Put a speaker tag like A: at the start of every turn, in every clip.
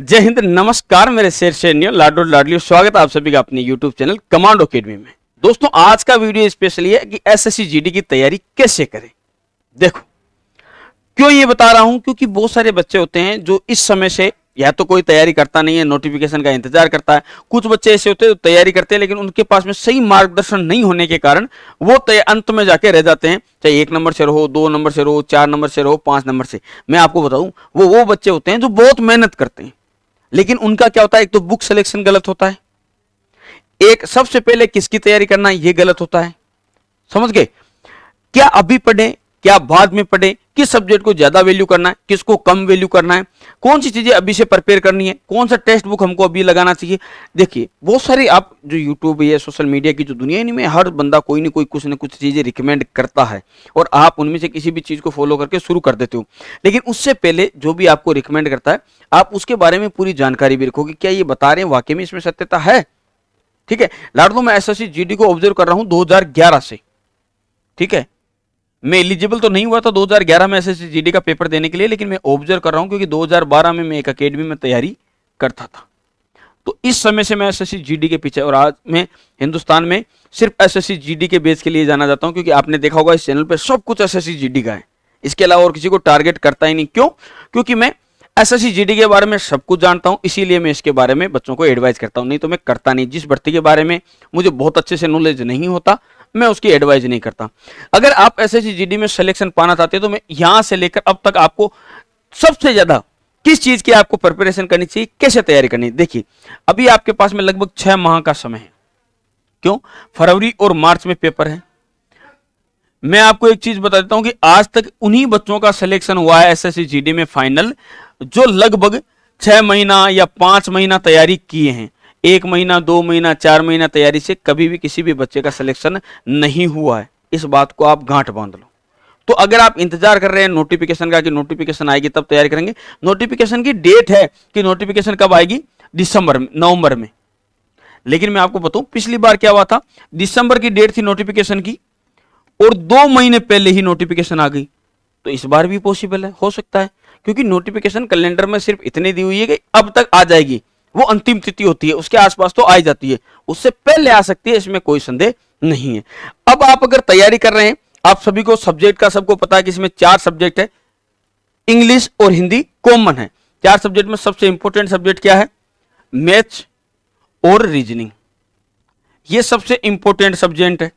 A: जय हिंद नमस्कार मेरे शेर सैन्य लाडो लाडलियो स्वागत आप सभी का अपने यूट्यूब चैनल कमांडो अकेडमी में दोस्तों आज का वीडियो स्पेशली है कि एसएससी जीडी की तैयारी कैसे करें देखो क्यों ये बता रहा हूं क्योंकि बहुत सारे बच्चे होते हैं जो इस समय से या तो कोई तैयारी करता नहीं है नोटिफिकेशन का इंतजार करता है कुछ बच्चे ऐसे होते हैं जो तैयारी करते हैं लेकिन उनके पास में सही मार्गदर्शन नहीं होने के कारण वो अंत में जाके रह जाते हैं चाहे एक नंबर से रहो दो नंबर से रहो चार नंबर से रहो पांच नंबर से मैं आपको बताऊं वो वो बच्चे होते हैं जो बहुत मेहनत करते हैं लेकिन उनका क्या होता है एक तो बुक सिलेक्शन गलत होता है एक सबसे पहले किसकी तैयारी करना यह गलत होता है समझ गए क्या अभी पढ़े क्या बाद में पढ़े किस सब्जेक्ट को ज्यादा वैल्यू करना है किसको कम वैल्यू करना है कौन सी चीजें अभी से प्रिपेयर करनी है कौन सा टेस्ट बुक हमको अभी लगाना चाहिए देखिए बहुत सारी आप जो यूट्यूब या सोशल मीडिया की जो दुनिया इनमें हर बंदा कोई ना कोई कुछ ना कुछ चीजें रिकमेंड करता है और आप उनमें से किसी भी चीज को फॉलो करके शुरू कर देते हो लेकिन उससे पहले जो भी आपको रिकमेंड करता है आप उसके बारे में पूरी जानकारी भी रखोगे क्या ये बता रहे हैं वाकई में इसमें सत्यता है ठीक है लाडो मैं एस एस को ऑब्जर्व कर रहा हूं ग्यारह से ठीक है मैं एलिजिबल तो नहीं हुआ था 2011 में एस जीडी का पेपर देने के लिए लेकिन मैं ऑब्जर्व कर रहा हूँ क्योंकि 2012 में मैं एक अकेडमी में तैयारी करता था तो इस समय से मैं एस एस के पीछे और आज मैं हिंदुस्तान में सिर्फ एस एस के बेस के लिए जाना जाता हूँ क्योंकि आपने देखा होगा इस चैनल पर सब कुछ एस एस का है इसके अलावा और किसी को टारगेट करता ही नहीं क्यों क्योंकि मैं एस एस के बारे में सब कुछ जानता हूँ इसीलिए मैं इसके बारे में बच्चों को एडवाइस करता हूँ नहीं तो मैं करता नहीं जिस भर्ती के बारे में मुझे बहुत अच्छे से नॉलेज नहीं होता मैं उसकी एडवाइज नहीं करता अगर आप एस एस में सिलेक्शन पाना चाहते हैं तो मैं यहां से लेकर अब तक आपको सबसे ज्यादा किस चीज की आपको प्रिपरेशन करनी चाहिए कैसे तैयारी करनी देखिए अभी आपके पास में लगभग छह माह का समय है क्यों फरवरी और मार्च में पेपर है मैं आपको एक चीज बता देता हूं कि आज तक उन्हीं बच्चों का सिलेक्शन हुआ है एसएससी जीडी में फाइनल जो लगभग छह महीना या पांच महीना तैयारी किए हैं एक महीना दो महीना चार महीना तैयारी से कभी भी किसी भी बच्चे का सिलेक्शन नहीं हुआ है इस बात को आप गांठ बांध लो तो अगर आप इंतजार कर रहे हैं नोटिफिकेशन का कि नोटिफिकेशन आएगी तब तैयारी करेंगे नोटिफिकेशन की डेट है कि नोटिफिकेशन कब आएगी दिसंबर में नवंबर में लेकिन मैं आपको बताऊं पिछली बार क्या हुआ था दिसंबर की डेट थी नोटिफिकेशन की और दो महीने पहले ही नोटिफिकेशन आ गई तो इस बार भी पॉसिबल है हो सकता है क्योंकि नोटिफिकेशन कैलेंडर में सिर्फ इतनी दी हुई है कि अब तक आ जाएगी वो अंतिम तिथि होती है उसके आसपास तो आ जाती है उससे पहले आ सकती है इसमें कोई संदेह नहीं है अब आप अगर तैयारी कर रहे हैं आप सभी को सब्जेक्ट का सबको पता है कि इसमें चार सब्जेक्ट है इंग्लिश और हिंदी कॉमन है चार सब्जेक्ट में सबसे इंपॉर्टेंट सब्जेक्ट क्या है मैथ्स और रीजनिंग ये सबसे इंपॉर्टेंट सब्जेक्ट है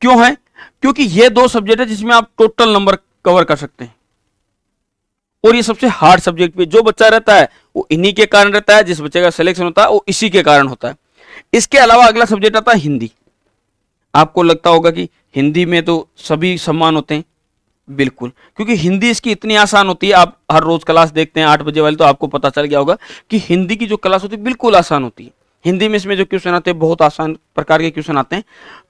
A: क्यों है क्योंकि ये दो सब्जेक्ट है जिसमें आप टोटल नंबर कवर कर सकते हैं और ये सबसे हार्ड सब्जेक्ट भी जो बच्चा रहता है वो इन्हीं के कारण रहता है जिस बच्चे का सिलेक्शन होता है वो इसी के कारण होता है इसके अलावा अगला सब्जेक्ट आता है हिंदी आपको लगता होगा कि हिंदी में तो सभी सम्मान होते हैं बिल्कुल क्योंकि हिंदी इसकी इतनी आसान होती है आप हर रोज क्लास देखते हैं आठ बजे वाली तो आपको पता चल गया होगा कि हिंदी की जो क्लास होती है बिल्कुल आसान होती है हिंदी में इसमें जो क्वेश्चन आते हैं बहुत आसान प्रकार के क्वेश्चन आते हैं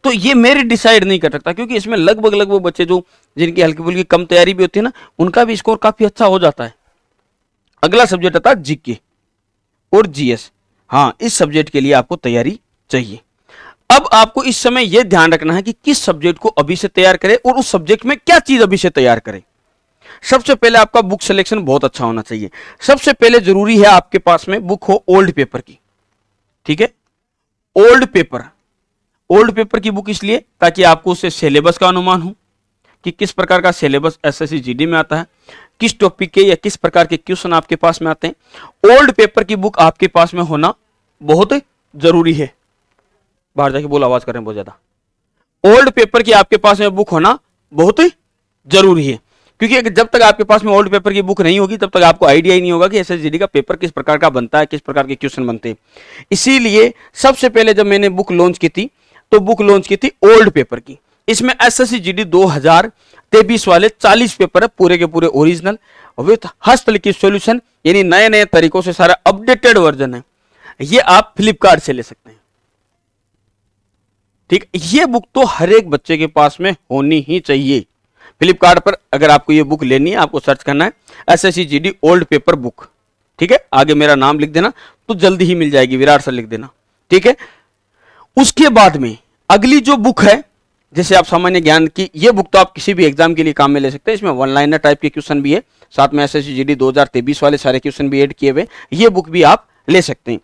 A: तो ये मेरी डिसाइड नहीं कर सकता क्योंकि इसमें लगभग लगभग बच्चे जो जिनकी हल्की फुल्की कम तैयारी भी होती है ना उनका भी स्कोर काफ़ी अच्छा हो जाता है अगला सब्जेक्ट आता जीके और जीएस हाँ इस सब्जेक्ट के लिए आपको तैयारी चाहिए अब आपको इस समय यह ध्यान रखना है कि किस सब्जेक्ट को अभी से तैयार करें और उस सब्जेक्ट में क्या चीज अभी से तैयार करें सबसे पहले आपका बुक सिलेक्शन बहुत अच्छा होना चाहिए सबसे पहले जरूरी है आपके पास में बुक हो ओल्ड पेपर की ठीक है ओल्ड पेपर ओल्ड पेपर की बुक इसलिए ताकि आपको उससे सिलेबस का अनुमान हो कि किस प्रकार का सिलेबस एसएससी जीडी में आता है किस टॉपिक के या किस प्रकार के क्वेश्चन आपके पास में आते हैं ओल्ड पेपर की बुक आपके पास में होना बहुत जरूरी है बाहर जाके बोल आवाज करें बहुत ज्यादा ओल्ड पेपर की आपके पास में बुक होना बहुत जरूरी है क्योंकि जब तक आपके पास में ओल्ड पेपर की बुक नहीं होगी तब तक आपको आइडिया ही नहीं होगा कि एस का पेपर किस प्रकार का बनता है किस प्रकार के क्वेश्चन बनते हैं इसीलिए सबसे पहले जब मैंने बुक लॉन्च की थी तो बुक लॉन्च की थी ओल्ड पेपर की इसमें S S C G D दो हजार तेबीस वाले चालीस पेपर है पूरे के पूरे ओरिजिनल विथ हस्तलिखित सोल्यूशन यानी नए नए तरीकों से सारा अपडेटेड वर्जन है ये आप फ्लिपकार्ट से ले सकते हैं ठीक ये बुक तो हर एक बच्चे के पास में होनी ही चाहिए फ्लिपकार्ट पर अगर आपको ये बुक लेनी है आपको सर्च करना है S S C G D old paper book ठीक है आगे मेरा नाम लिख देना तो जल्दी ही मिल जाएगी विराट सर लिख देना ठीक है उसके बाद में अगली जो बुक है जिसे आप सामान्य ज्ञान की ये बुक तो आप किसी भी एग्जाम के लिए काम में ले सकते हैं इसमें वन लाइनर टाइप के क्वेश्चन भी है साथ में एस एस जी डी दो वाले सारे क्वेश्चन भी एड किए हुए ये बुक भी आप ले सकते हैं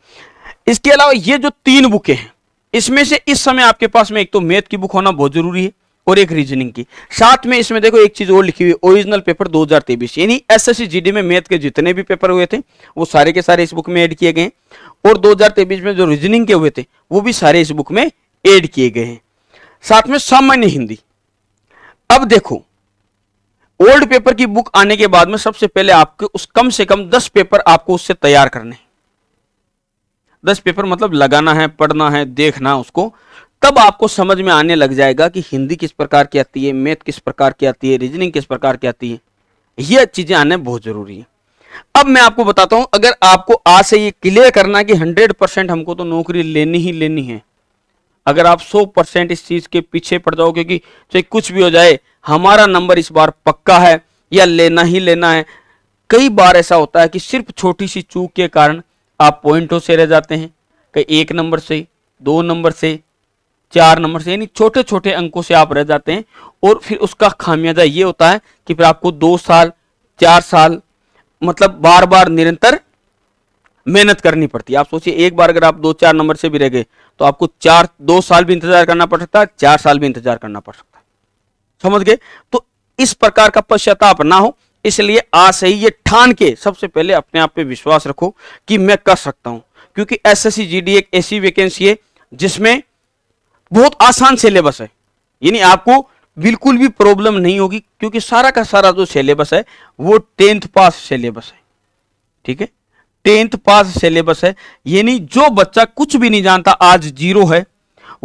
A: इसके अलावा ये जो तीन बुके हैं इसमें से इस समय आपके पास में एक तो मैथ की बुक होना बहुत जरूरी है और एक रीजनिंग की साथ में इसमें देखो एक चीज और लिखी हुई ओरिजिनल पेपर 2023 यानी एसएससी जीडी में मैथ के जितने भी पेपर हुए थे वो सारे के सारे इस बुक में ऐड किए गए और 2023 में जो रीजनिंग के हुए थे वो भी सारे इस बुक में ऐड किए गए हैं साथ में सामान्य हिंदी अब देखो ओल्ड पेपर की बुक आने के बाद में सबसे पहले आपके उस कम से कम दस पेपर आपको उससे तैयार करने दस पेपर मतलब लगाना है पढ़ना है देखना उसको तब आपको समझ में आने लग जाएगा कि हिंदी किस प्रकार की आती है मैथ किस प्रकार की आती है रीजनिंग किस प्रकार की आती है यह चीजें आने बहुत जरूरी है अब मैं आपको बताता हूं अगर आपको आज से ये क्लियर करना कि हंड्रेड परसेंट हमको तो नौकरी लेनी ही लेनी है अगर आप 100 परसेंट इस चीज के पीछे पड़ जाओ क्योंकि चाहे कुछ भी हो जाए हमारा नंबर इस बार पक्का है या लेना ही लेना है कई बार ऐसा होता है कि सिर्फ छोटी सी चूक के कारण आप पॉइंटों से रह जाते हैं कई एक नंबर से दो नंबर से चार नंबर से यानी छोटे छोटे अंकों से आप रह जाते हैं और फिर उसका खामियाजा ये होता है कि फिर आपको दो साल चार साल मतलब बार बार निरंतर मेहनत करनी पड़ती है आप सोचिए एक बार अगर आप दो चार नंबर से भी रह गए तो आपको चार दो साल भी इंतजार करना पड़ सकता है चार साल भी इंतजार करना पड़ सकता है समझ गए तो इस प्रकार का पश्चाताप ना हो इसलिए आज से ही ये ठान के सबसे पहले अपने आप पे विश्वास रखो कि मैं कर सकता हूं क्योंकि S S C G D एक ऐसी वैकेंसी है जिसमें बहुत आसान सिलेबस है यानी आपको बिल्कुल भी प्रॉब्लम नहीं होगी क्योंकि सारा का सारा जो सिलेबस है वो टेंथ पास सिलेबस है ठीक है टेंथ पास सिलेबस है यानी जो बच्चा कुछ भी नहीं जानता आज जीरो है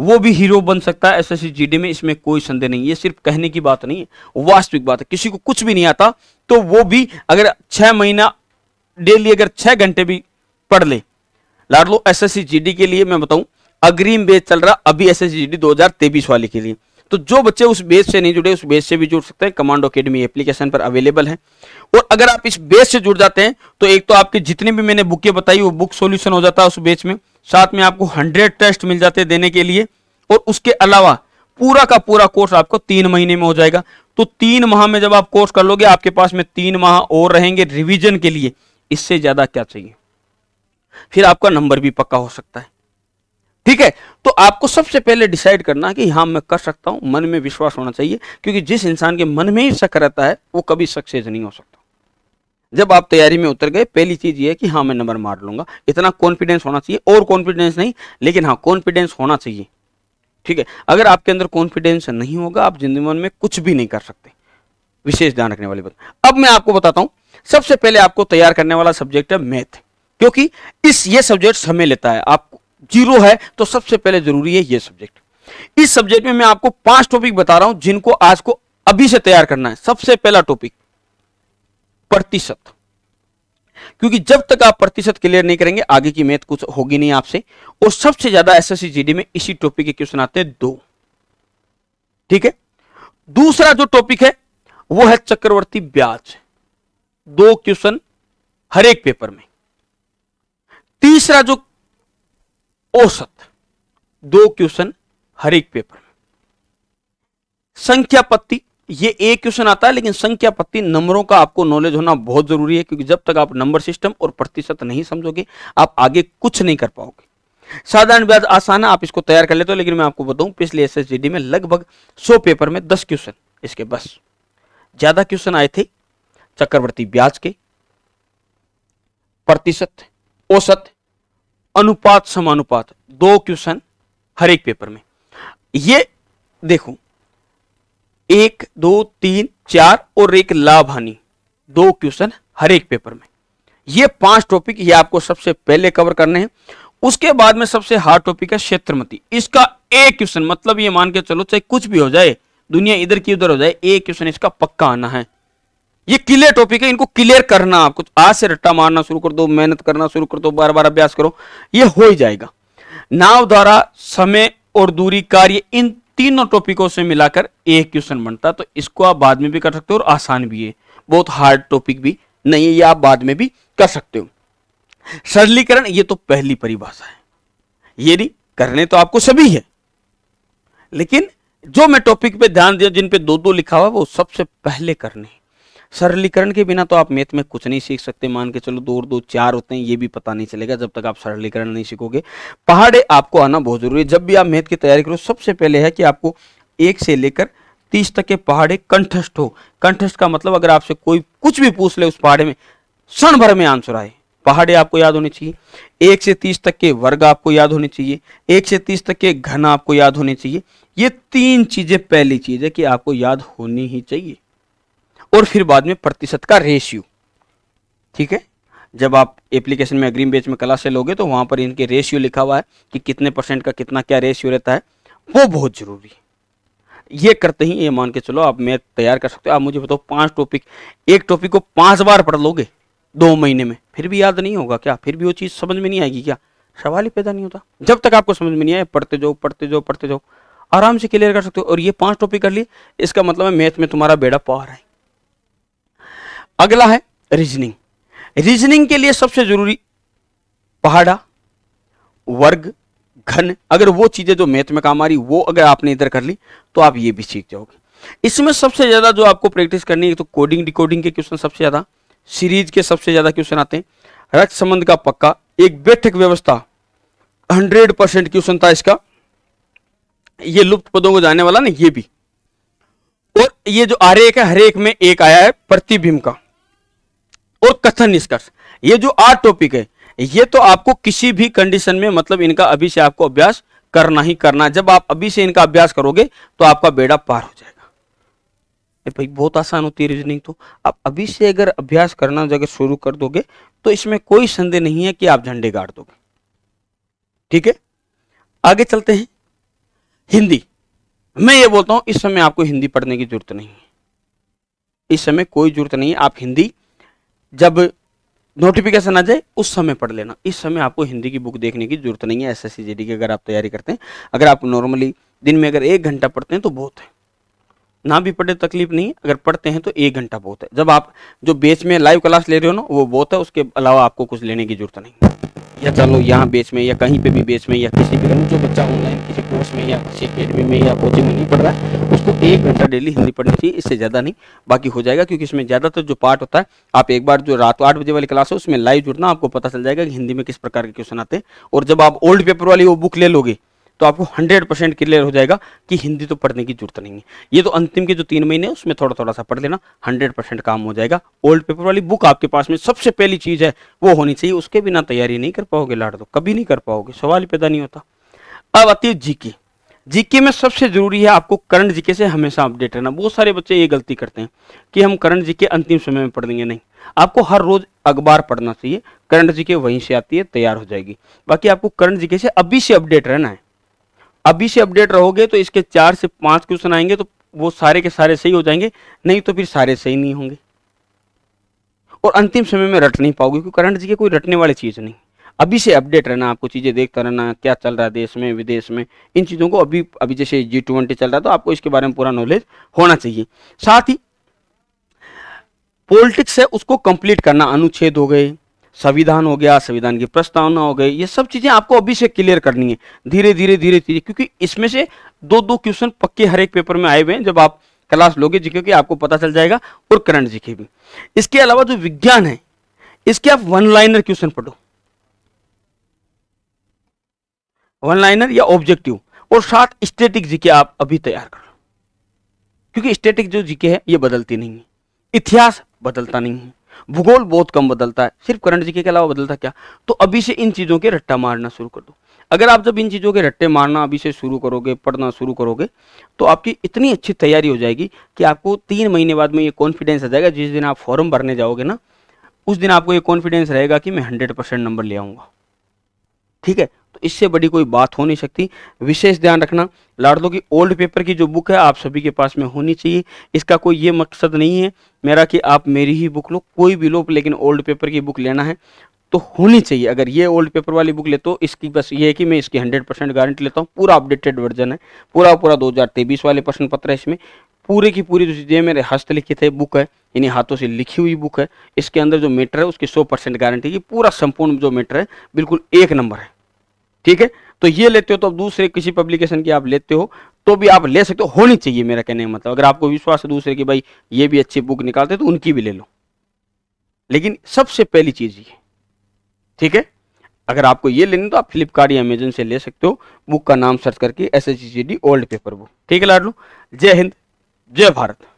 A: वो भी हीरो बन सकता है एसएससी जीडी में इसमें कोई संदेह नहीं ये सिर्फ कहने की बात नहीं है वास्तविक बात है किसी को कुछ भी नहीं आता तो वो भी अगर छह महीना डेली अगर छह घंटे भी पढ़ ले लाड लो एसएससी जीडी के लिए मैं बताऊं अग्रिम बेच चल रहा अभी एसएससी जीडी 2023 वाले के लिए तो जो बच्चे उस बेस से नहीं जुड़े उस बेस से भी जुड़ सकते हैं कमांडो अकेडमी एप्लीकेशन पर अवेलेबल है और अगर आप इस बेस से जुड़ जाते हैं तो एक तो आपकी जितनी भी मैंने बुकें बताई वो बुक सोल्यूशन हो जाता है उस बेच में साथ में आपको हंड्रेड टेस्ट मिल जाते हैं देने के लिए और उसके अलावा पूरा का पूरा कोर्स आपको तीन महीने में हो जाएगा तो तीन माह में जब आप कोर्स कर लोगे आपके पास में तीन माह और रहेंगे रिविजन के लिए इससे ज्यादा क्या चाहिए फिर आपका नंबर भी पक्का हो सकता है ठीक है तो आपको सबसे पहले डिसाइड करना है कि हाँ मैं कर सकता हूं मन में विश्वास होना चाहिए क्योंकि जिस इंसान के मन में ही शक रहता है वो कभी सक्सेस नहीं हो सकता जब आप तैयारी में उतर गए पहली चीज ये है कि हाँ मैं नंबर मार लूंगा इतना कॉन्फिडेंस होना चाहिए और कॉन्फिडेंस नहीं लेकिन हाँ कॉन्फिडेंस होना चाहिए ठीक है अगर आपके अंदर कॉन्फिडेंस नहीं होगा आप जिंदगी में कुछ भी नहीं कर सकते विशेष ध्यान रखने वाली बात अब मैं आपको बताता हूं सबसे पहले आपको तैयार करने वाला सब्जेक्ट है मैथ क्योंकि इस ये सब्जेक्ट समय लेता है आपको जीरो है तो सबसे पहले जरूरी है ये सब्जेक्ट इस सब्जेक्ट में मैं आपको पांच टॉपिक बता रहा हूं जिनको आज को अभी से तैयार करना है सबसे पहला टॉपिक प्रतिशत क्योंकि जब तक आप प्रतिशत क्लियर नहीं करेंगे आगे की मैथ कुछ होगी नहीं आपसे और सबसे ज्यादा एसएससी जीडी में इसी टॉपिक के क्वेश्चन आते हैं दो ठीक है दूसरा जो टॉपिक है वो है चक्रवर्ती ब्याज दो क्वेश्चन हर एक पेपर में तीसरा जो औसत दो क्वेश्चन हर एक पेपर में संख्या पत्ती ये एक क्वेश्चन आता है लेकिन संख्या पत्ति नंबरों का आपको नॉलेज होना बहुत जरूरी है क्योंकि जब तक आप नंबर सिस्टम और प्रतिशत नहीं समझोगे आप आगे कुछ नहीं कर पाओगे साधारण ब्याज आसान है आप इसको तैयार कर लेते हो लेकिन मैं आपको बताऊं पिछले एस में लगभग सौ पेपर में दस क्वेश्चन इसके बस ज्यादा क्वेश्चन आए थे चक्रवर्ती ब्याज के प्रतिशत औसत अनुपात समानुपात दो क्वेश्चन हर एक पेपर में ये देखो एक दो तीन चार और एक लाभ हानि दो क्वेश्चन हर एक पेपर में ये पांच टॉपिक ये आपको सबसे पहले कवर करने हैं उसके बाद में सबसे हार्ड टॉपिक है क्षेत्रमति इसका एक क्वेश्चन मतलब ये मान के चलो चाहे कुछ भी हो जाए दुनिया इधर की उधर हो जाए एक क्वेश्चन इसका पक्का आना है ये क्लियर टॉपिक है इनको क्लियर करना आपको तो आज से रट्टा मारना शुरू कर दो मेहनत करना शुरू कर दो बार बार अभ्यास करो ये हो ही जाएगा नाव द्वारा समय और दूरी कार्य इन तीनों टॉपिकों से मिलाकर एक क्वेश्चन बनता तो इसको आप बाद में भी कर सकते हो और आसान भी है बहुत हार्ड टॉपिक भी नहीं है ये आप बाद में भी कर सकते हो सरलीकरण ये तो पहली परिभाषा है ये नहीं करने तो आपको सभी है लेकिन जो मैं टॉपिक पे ध्यान दिया जिन पे दो दो लिखा हुआ वो सबसे पहले करने सरलीकरण के बिना तो आप मैथ में कुछ नहीं सीख सकते मान के चलो दो और दो चार होते हैं ये भी पता नहीं चलेगा जब तक आप सरलीकरण नहीं सीखोगे पहाड़े आपको आना बहुत जरूरी है जब भी आप मैथ की तैयारी करो सबसे पहले है कि आपको एक से लेकर तीस तक के पहाड़े कंठस्थ हो कंठस्थ का मतलब अगर आपसे कोई कुछ भी पूछ ले उस पहाड़े में क्षण भर में आंसर आए पहाड़े आपको याद होने चाहिए एक से तीस तक के वर्ग आपको याद होने चाहिए एक से तीस तक के घन आपको याद होने चाहिए ये तीन चीजें पहली चीज है कि आपको याद होनी ही चाहिए और फिर बाद में प्रतिशत का रेशियो ठीक है जब आप एप्लीकेशन में अग्रीम बेच में कला से लोगे तो वहां पर इनके रेशियो लिखा हुआ है कि कितने परसेंट का कितना क्या रेशियो रहता है वो बहुत ज़रूरी है ये करते ही ये मान के चलो आप मैथ तैयार कर सकते हो आप मुझे बताओ पांच टॉपिक एक टॉपिक को पांच बार पढ़ लोगे दो महीने में फिर भी याद नहीं होगा क्या फिर भी वो चीज़ समझ में नहीं आएगी क्या सवाल ही पैदा नहीं होता जब तक आपको समझ में नहीं आए पढ़ते जाओ पढ़ते जाओ पढ़ते जाओ आराम से क्लियर कर सकते हो और ये पांच टॉपिक कर लिए इसका मतलब है मैथ में तुम्हारा बेड़ा पार है अगला है रीजनिंग रीजनिंग के लिए सबसे जरूरी पहाड़ा वर्ग घन अगर वो चीजें जो मैथ में काम आ रही वो अगर आपने इधर कर ली तो आप ये भी सीख जाओगे इसमें सबसे ज्यादा जो आपको प्रैक्टिस करनी है तो कोडिंग डिकोडिंग के क्वेश्चन सबसे ज्यादा सीरीज के सबसे ज्यादा क्वेश्चन आते हैं रक्त संबंध का पक्का एक बैठक व्यवस्था हंड्रेड परसेंट क्वेश्चन था इसका ये लुप्त पदों को जाने वाला ना ये भी और ये जो आरेख है हरेक में एक आया है प्रतिबिंब का और कथन निष्कर्ष ये जो आठ टॉपिक है ये तो आपको किसी भी कंडीशन में मतलब इनका अभी से आपको अभ्यास करना ही करना जब आप अभी से इनका अभ्यास करोगे तो आपका बेड़ा पार हो जाएगा भाई बहुत आसान होती है रीजनिंग तो आप अभी से अगर अभ्यास करना जगह शुरू कर दोगे तो इसमें कोई संदेह नहीं है कि आप झंडे गाड़ दोगे ठीक है आगे चलते हैं हिंदी मैं ये बोलता हूं इस समय आपको हिंदी पढ़ने की जरूरत नहीं है इस समय कोई जरूरत नहीं है आप हिंदी जब नोटिफिकेशन आ जाए उस समय पढ़ लेना इस समय आपको हिंदी की बुक देखने की जरूरत नहीं है एस एस की अगर आप तैयारी करते हैं अगर आप नॉर्मली दिन में अगर एक घंटा पढ़ते हैं तो बहुत है ना भी पढ़े तकलीफ नहीं अगर पढ़ते हैं तो एक घंटा बहुत है जब आप जो बेच में लाइव क्लास ले रहे हो ना वो बहुत है उसके अलावा आपको कुछ लेने की जरूरत नहीं या चलो यहाँ बेच में या कहीं पे भी बेच में या किसी भी जो बच्चा होंगे या किसी अकेडमी में या कोचिंग में नहीं पढ़ रहा है उसको एक घंटा डेली हिंदी पढ़नी चाहिए इससे ज़्यादा नहीं बाकी हो जाएगा क्योंकि इसमें ज़्यादातर जो पार्ट होता है आप एक बार जो रात को आठ बजे वाली क्लास है उसमें लाइव जुड़ना आपको पता चल जाएगा कि हिंदी में किस प्रकार के क्वेश्चन आते हैं और जब आप ओल्ड पेपर वाली वो बुक ले लोगे तो आपको 100 क्लियर हो जाएगा कि हिंदी तो पढ़ने की जरूरत नहीं है ये तो अंतिम के जो तीन महीने हैं उसमें थोड़ा थोड़ा सा पढ़ लेना 100 काम हो जाएगा ओल्ड पेपर वाली बुक आपके पास में सबसे पहली चीज़ है वो होनी चाहिए उसके बिना तैयारी नहीं कर पाओगे लाट तो कभी नहीं कर पाओगे सवाल पैदा नहीं होता अब आती है जीके जीके में सबसे जरूरी है आपको करंट जीके से हमेशा अपडेट रहना बहुत सारे बच्चे ये गलती करते हैं कि हम करंट जीके अंतिम समय में पढ़ देंगे नहीं आपको हर रोज अखबार पढ़ना चाहिए करंट जीके वहीं से आती है तैयार हो जाएगी बाकी आपको करंट जीके से अभी से अपडेट रहना है अभी से अपडेट रहोगे तो इसके चार से पांच क्वेश्चन आएंगे तो वो सारे के सारे सही हो जाएंगे नहीं तो फिर सारे सही नहीं होंगे और अंतिम समय में रट नहीं पाओगे क्योंकि करंट जीके कोई रटने वाली चीज़ नहीं अभी से अपडेट रहना आपको चीज़ें देखता रहना क्या चल रहा है देश में विदेश में इन चीज़ों को अभी अभी जैसे जी ट्वेंटी चल रहा है तो आपको इसके बारे में पूरा नॉलेज होना चाहिए साथ ही पॉलिटिक्स है उसको कंप्लीट करना अनुच्छेद हो गए संविधान हो गया संविधान की प्रस्तावना हो गई ये सब चीज़ें आपको अभी से क्लियर करनी है धीरे धीरे धीरे धीरे क्योंकि इसमें से दो दो क्वेश्चन पक्के हर एक पेपर में आए हुए हैं जब आप क्लास लोगे जीके की आपको पता चल जाएगा और करंट जीके भी इसके अलावा जो विज्ञान है इसके आप वन लाइनर क्वेश्चन पढ़ो वन लाइनर या ऑब्जेक्टिव और साथ स्टेटिक जीके आप अभी तैयार कर लो क्योंकि स्टेटिक जो जीके है ये बदलती नहीं है इतिहास बदलता नहीं है भूगोल बहुत कम बदलता है सिर्फ करंट जीके के अलावा बदलता क्या तो अभी से इन चीज़ों के रट्टा मारना शुरू कर दो अगर आप जब इन चीज़ों के रट्टे मारना अभी से शुरू करोगे पढ़ना शुरू करोगे तो आपकी इतनी अच्छी तैयारी हो जाएगी कि आपको तीन महीने बाद में ये कॉन्फिडेंस आ जाएगा जिस दिन आप फॉर्म भरने जाओगे ना उस दिन आपको ये कॉन्फिडेंस रहेगा कि मैं हंड्रेड परसेंट नंबर ले आऊंगा ठीक है इससे बड़ी कोई बात हो नहीं सकती विशेष ध्यान रखना लाडलो की ओल्ड पेपर की जो बुक है आप सभी के पास में होनी चाहिए इसका कोई ये मकसद नहीं है मेरा कि आप मेरी ही बुक लो कोई भी लो लेकिन ओल्ड पेपर की बुक लेना है तो होनी चाहिए अगर ये ओल्ड पेपर वाली बुक ले तो इसकी बस ये है कि मैं इसकी हंड्रेड परसेंट गारंटी लेता हूँ पूरा अपडेटेड वर्जन है पूरा पूरा 2023 वाले प्रश्न पत्र है इसमें पूरे की पूरी जो चीज़ें मेरे हस्तलिखित है बुक है यानी हाथों से लिखी हुई बुक है इसके अंदर जो मेटर है उसकी सौ परसेंट गारंटी की पूरा संपूर्ण जो मेटर है बिल्कुल एक नंबर है ठीक है तो ये लेते हो तो अब दूसरे किसी पब्लिकेशन की आप लेते हो तो भी आप ले सकते हो होनी चाहिए मेरा कहने का मतलब अगर आपको विश्वास है दूसरे की भाई ये भी अच्छी बुक निकालते तो उनकी भी ले लो लेकिन सबसे पहली चीज ये ठीक है अगर आपको ये लेनी तो आप फ्लिपकार्ट या अमेजन से ले सकते हो बुक का नाम सर्च करके S H D old paper book ठीक है लाड लो जय हिंद जय भारत